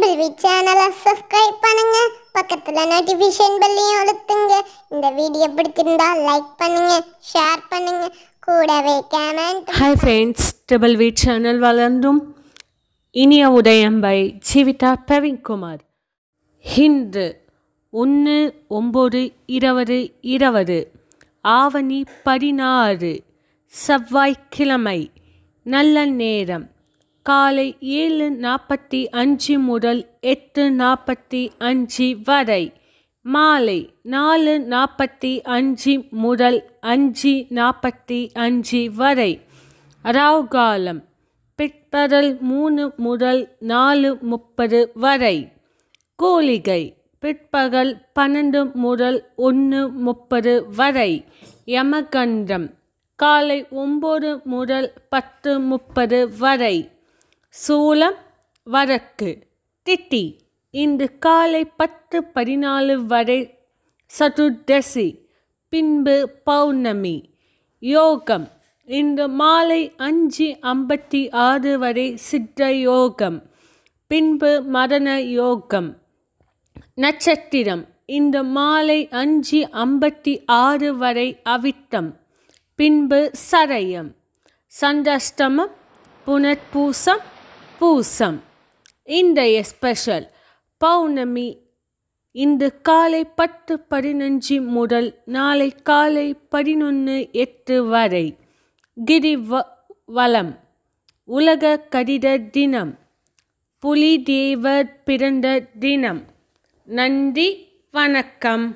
triple we சேனலை subscribe பண்ணுங்க பக்கத்தில் நோட்டிஃபிகேஷன் பெல்லையும் அழுத்துங்க இந்த வீடியோ பிடிச்சிருந்தா லைக் பண்ணுங்க ஷேர் பண்ணுங்க கூடவே comment hi friends triple V channel வளர்ந்தும் இனிய உதயம் பை ஜீவிதா பிரவீன்குமார் ஹிந்து ஒன்று ஒம்பது இருபது இருபது ஆவணி பதினாறு செவ்வாய்க்கிழமை நல்ல நேரம் காலை ஏழு நாற்பத்தி அஞ்சு முதல் எட்டு நாற்பத்தி அஞ்சு வரை மாலை நாலு நாற்பத்தி அஞ்சு முதல் அஞ்சு நாற்பத்தி அஞ்சு வரை ராவ் காலம் பிற்பகல் மூணு முதல் நாலு முப்பது வரை கோழிகை பிற்பகல் பன்னெண்டு முதல் ஒன்று முப்பது வரை யமகண்டம் காலை ஒம்பது முதல் பத்து முப்பது வரை சூலம் வரக்கு திட்டி இன்று காலை பத்து பதினாலு வரை சதுர்தசி பின்பு பௌர்ணமி யோகம் இன்று மாலை அஞ்சு ஐம்பத்தி ஆறு வரை சித்த யோகம் பின்பு மரண யோகம் நட்சத்திரம் இந்த மாலை அஞ்சு ஐம்பத்தி ஆறு வரை அவிட்டம் பின்பு சரயம் சந்தஷ்டமம் புனர்பூசம் பூசம் இன்றைய ஸ்பெஷல் பௌர்ணமி இன்று காலை பத்து பதினஞ்சு முதல் நாளை காலை பதினொன்று எட்டு வரை கிரி வளம் உலக கடித தினம் தேவர் பிறந்த தினம் நன்றி வணக்கம்